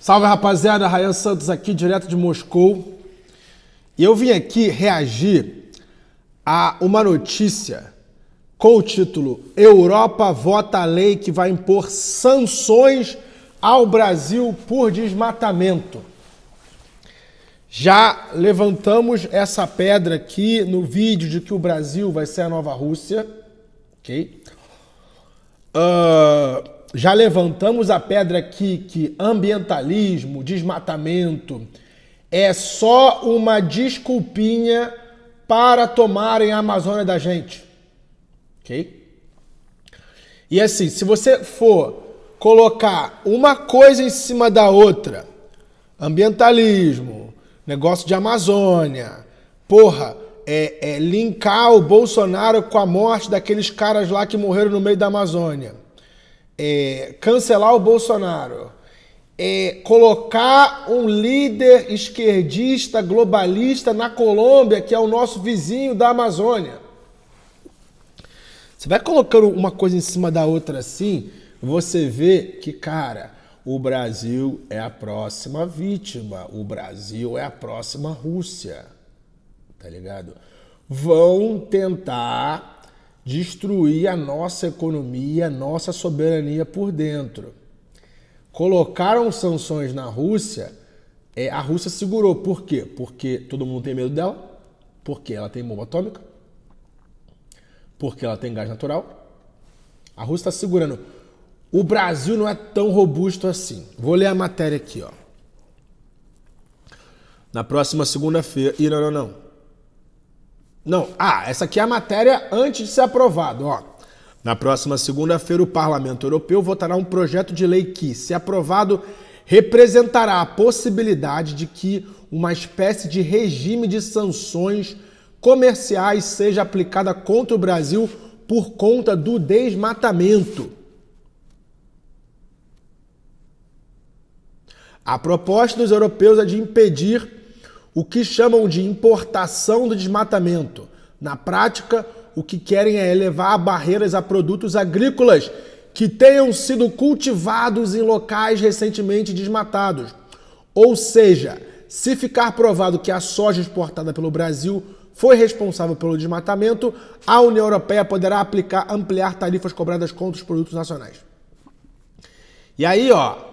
Salve rapaziada, Rayan Santos aqui, direto de Moscou. E eu vim aqui reagir a uma notícia com o título Europa vota a lei que vai impor sanções ao Brasil por desmatamento. Já levantamos essa pedra aqui no vídeo de que o Brasil vai ser a nova Rússia, ok? Uh, já levantamos a pedra aqui que ambientalismo, desmatamento é só uma desculpinha para tomarem a Amazônia da gente. OK? E assim, se você for colocar uma coisa em cima da outra, ambientalismo, negócio de Amazônia, porra, é, é linkar o Bolsonaro com a morte daqueles caras lá que morreram no meio da Amazônia é, cancelar o Bolsonaro, é, colocar um líder esquerdista globalista na Colômbia, que é o nosso vizinho da Amazônia. Você vai colocando uma coisa em cima da outra assim, você vê que, cara, o Brasil é a próxima vítima, o Brasil é a próxima Rússia. Tá ligado? Vão tentar destruir a nossa economia, a nossa soberania por dentro. Colocaram sanções na Rússia, é, a Rússia segurou. Por quê? Porque todo mundo tem medo dela, porque ela tem bomba atômica, porque ela tem gás natural. A Rússia está segurando. O Brasil não é tão robusto assim. Vou ler a matéria aqui, ó. Na próxima segunda-feira. E não, não, não. Não, ah, essa aqui é a matéria antes de ser aprovado, ó. Na próxima segunda-feira, o Parlamento Europeu votará um projeto de lei que, se aprovado, representará a possibilidade de que uma espécie de regime de sanções comerciais seja aplicada contra o Brasil por conta do desmatamento. A proposta dos europeus é de impedir o que chamam de importação do desmatamento. Na prática, o que querem é elevar barreiras a produtos agrícolas que tenham sido cultivados em locais recentemente desmatados. Ou seja, se ficar provado que a soja exportada pelo Brasil foi responsável pelo desmatamento, a União Europeia poderá aplicar ampliar tarifas cobradas contra os produtos nacionais. E aí, ó,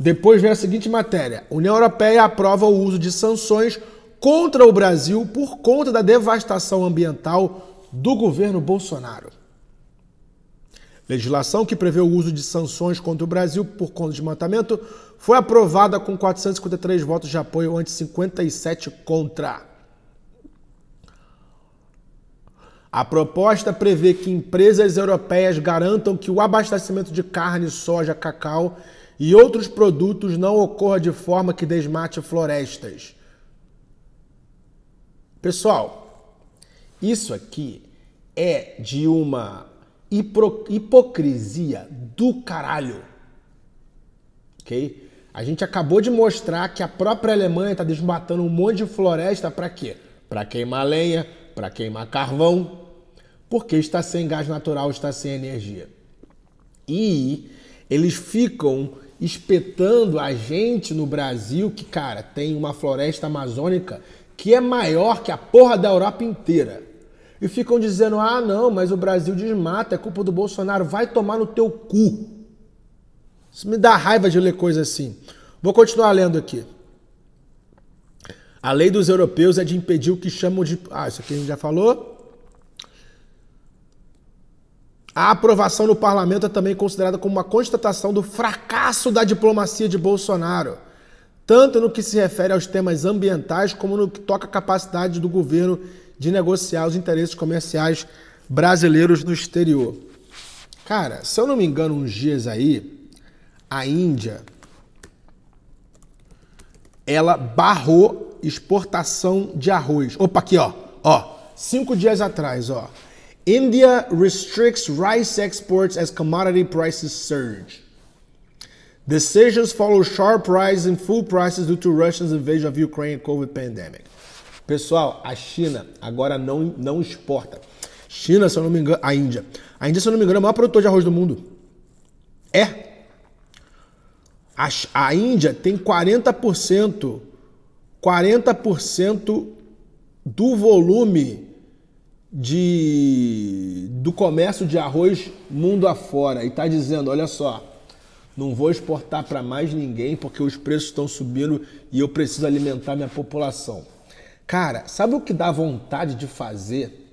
depois vem a seguinte matéria: União Europeia aprova o uso de sanções contra o Brasil por conta da devastação ambiental do governo Bolsonaro. Legislação que prevê o uso de sanções contra o Brasil por conta de desmatamento foi aprovada com 453 votos de apoio ante 57 contra. A proposta prevê que empresas europeias garantam que o abastecimento de carne, soja, cacau e outros produtos não ocorra de forma que desmate florestas. Pessoal, isso aqui é de uma hipocrisia do caralho. Ok? A gente acabou de mostrar que a própria Alemanha está desmatando um monte de floresta para quê? Para queimar lenha, para queimar carvão, porque está sem gás natural, está sem energia. E eles ficam espetando a gente no Brasil, que, cara, tem uma floresta amazônica que é maior que a porra da Europa inteira. E ficam dizendo: ah, não, mas o Brasil desmata, é culpa do Bolsonaro, vai tomar no teu cu. Isso me dá raiva de ler coisa assim. Vou continuar lendo aqui. A lei dos europeus é de impedir o que chamam de. Ah, isso aqui a gente já falou. A aprovação no parlamento é também considerada como uma constatação do fracasso da diplomacia de Bolsonaro, tanto no que se refere aos temas ambientais como no que toca à capacidade do governo de negociar os interesses comerciais brasileiros no exterior. Cara, se eu não me engano, uns dias aí, a Índia ela barrou exportação de arroz. Opa, aqui, ó. Ó, cinco dias atrás, ó. India restricts rice exports as commodity prices surge. Decisions follow sharp rise in food prices due to Russia's invasion of Ukraine and COVID pandemic. Pessoal, a China agora não, não exporta. China, se eu não me engano, a Índia. A Índia, se eu não me engano, é o maior produtor de arroz do mundo. É. A, a Índia tem 40% 40% do volume de, do comércio de arroz mundo afora. E está dizendo: olha só, não vou exportar para mais ninguém porque os preços estão subindo e eu preciso alimentar minha população. Cara, sabe o que dá vontade de fazer?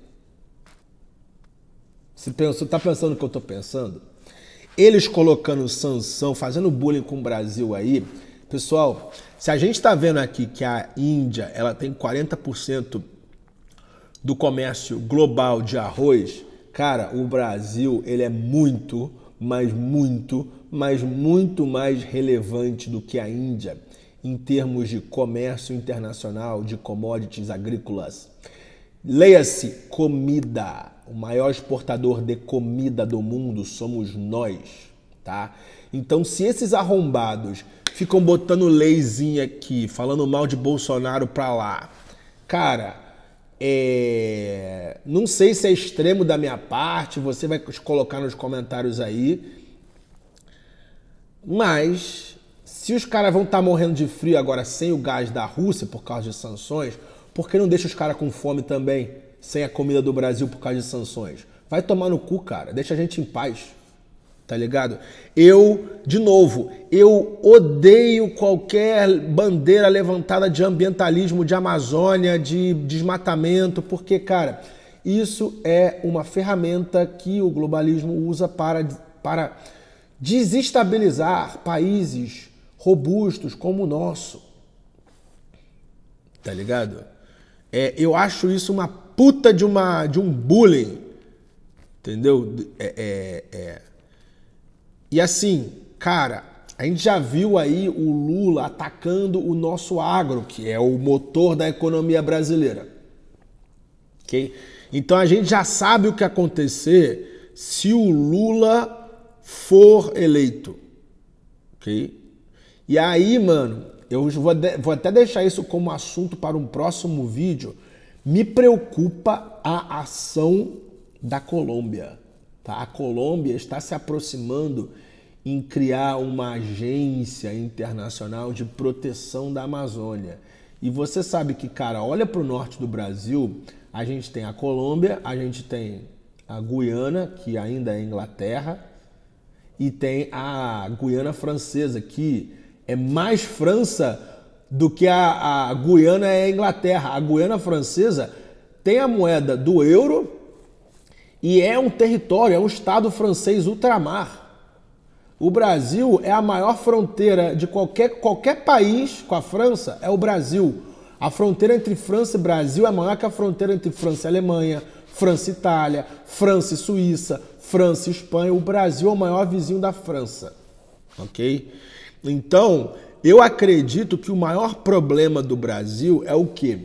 Você pensou, tá pensando o que eu estou pensando? Eles colocando sanção, fazendo bullying com o Brasil aí, Pessoal, se a gente está vendo aqui que a Índia ela tem 40% do comércio global de arroz, cara, o Brasil ele é muito, mas muito, mas muito mais relevante do que a Índia em termos de comércio internacional de commodities agrícolas. Leia-se comida. O maior exportador de comida do mundo somos nós, tá? Então, se esses arrombados ficam botando leizinha aqui, falando mal de Bolsonaro pra lá. Cara, é... não sei se é extremo da minha parte, você vai colocar nos comentários aí. Mas se os caras vão estar tá morrendo de frio agora sem o gás da Rússia por causa de sanções, por que não deixa os caras com fome também, sem a comida do Brasil por causa de sanções? Vai tomar no cu, cara. Deixa a gente em paz tá ligado? Eu, de novo, eu odeio qualquer bandeira levantada de ambientalismo, de Amazônia, de desmatamento, porque, cara, isso é uma ferramenta que o globalismo usa para, para desestabilizar países robustos como o nosso. Tá ligado? É, eu acho isso uma puta de, uma, de um bullying. Entendeu? é, é, é e assim, cara, a gente já viu aí o Lula atacando o nosso agro, que é o motor da economia brasileira. Ok? Então a gente já sabe o que acontecer se o Lula for eleito. Ok? E aí, mano, eu vou, vou até deixar isso como assunto para um próximo vídeo. Me preocupa a ação da Colômbia. Tá? A Colômbia está se aproximando em criar uma agência internacional de proteção da Amazônia. E você sabe que, cara, olha para o norte do Brasil, a gente tem a Colômbia, a gente tem a Guiana, que ainda é Inglaterra, e tem a Guiana Francesa, que é mais França do que a, a Guiana é Inglaterra. A Guiana Francesa tem a moeda do euro e é um território, é um estado francês ultramar. O Brasil é a maior fronteira de qualquer, qualquer país com a França, é o Brasil. A fronteira entre França e Brasil é maior que a fronteira entre França e Alemanha, França e Itália, França e Suíça, França e Espanha. O Brasil é o maior vizinho da França. Ok? Então, eu acredito que o maior problema do Brasil é o quê?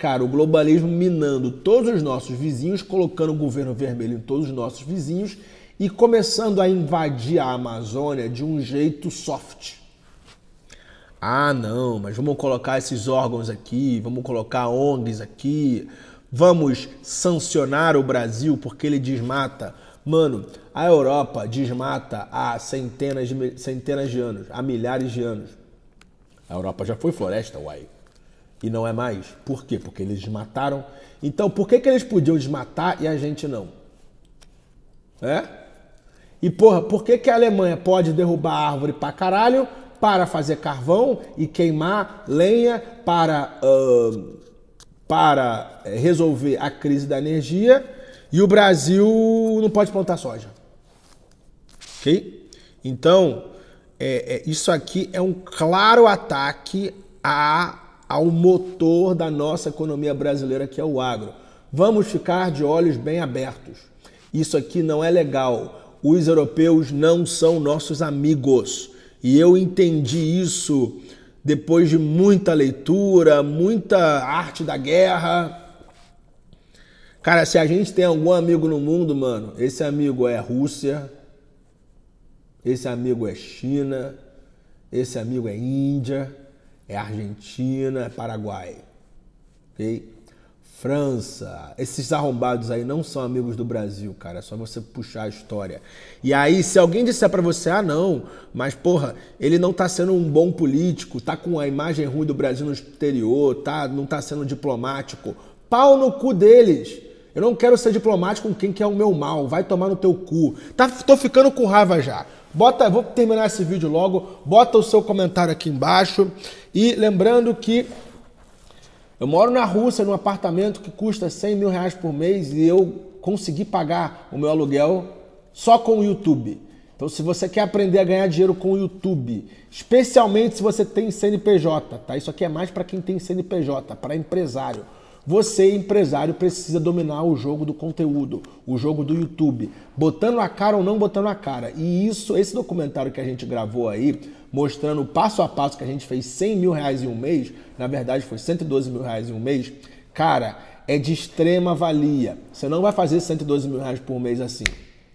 Cara, o globalismo minando todos os nossos vizinhos, colocando o governo vermelho em todos os nossos vizinhos e começando a invadir a Amazônia de um jeito soft. Ah, não, mas vamos colocar esses órgãos aqui, vamos colocar ONGs aqui, vamos sancionar o Brasil porque ele desmata. Mano, a Europa desmata há centenas de, centenas de anos, há milhares de anos. A Europa já foi floresta, uai e não é mais. Por quê? Porque eles mataram. Então, por que, que eles podiam desmatar e a gente não? É? E porra, por que, que a Alemanha pode derrubar árvore pra caralho para fazer carvão e queimar lenha para, uh, para eh, resolver a crise da energia e o Brasil não pode plantar soja? Ok? Então, é, é, isso aqui é um claro ataque à ao motor da nossa economia brasileira, que é o agro. Vamos ficar de olhos bem abertos. Isso aqui não é legal. Os europeus não são nossos amigos. E eu entendi isso depois de muita leitura, muita arte da guerra. Cara, se a gente tem algum amigo no mundo, mano, esse amigo é Rússia, esse amigo é China, esse amigo é Índia é Argentina, é Paraguai, ok? França, esses arrombados aí não são amigos do Brasil, cara. É só você puxar a história. E aí, se alguém disser para você, ah, não, mas porra, ele não tá sendo um bom político, tá com a imagem ruim do Brasil no exterior, tá, não tá sendo diplomático. Pau no cu deles. Eu não quero ser diplomático com quem quer o meu mal. Vai tomar no teu cu. Tá, tô ficando com raiva já. Bota, vou terminar esse vídeo logo. Bota o seu comentário aqui embaixo. E lembrando que eu moro na Rússia, num apartamento que custa 100 mil reais por mês e eu consegui pagar o meu aluguel só com o YouTube. Então, se você quer aprender a ganhar dinheiro com o YouTube, especialmente se você tem CNPJ, tá? Isso aqui é mais para quem tem CNPJ, para empresário. Você, empresário, precisa dominar o jogo do conteúdo, o jogo do YouTube, botando a cara ou não botando a cara. E isso, esse documentário que a gente gravou aí, mostrando o passo a passo que a gente fez 100 mil reais em um mês, na verdade foi 112 mil reais em um mês, cara, é de extrema valia. Você não vai fazer 112 mil reais por mês assim,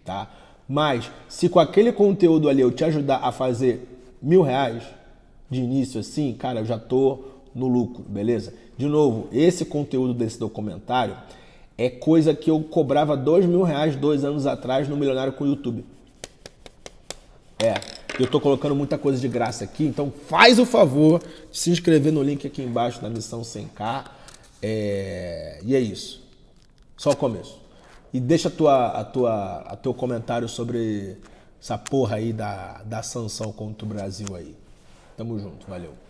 tá? Mas se com aquele conteúdo ali eu te ajudar a fazer mil reais de início assim, cara, eu já tô no lucro, beleza? De novo, esse conteúdo desse documentário é coisa que eu cobrava dois mil reais dois anos atrás no Milionário com o YouTube. É, eu tô colocando muita coisa de graça aqui, então faz o favor de se inscrever no link aqui embaixo da missão 100K. É... E é isso. Só o começo. E deixa a tua, a tua, a teu comentário sobre essa porra aí da, da sanção contra o Brasil aí. Tamo junto, valeu.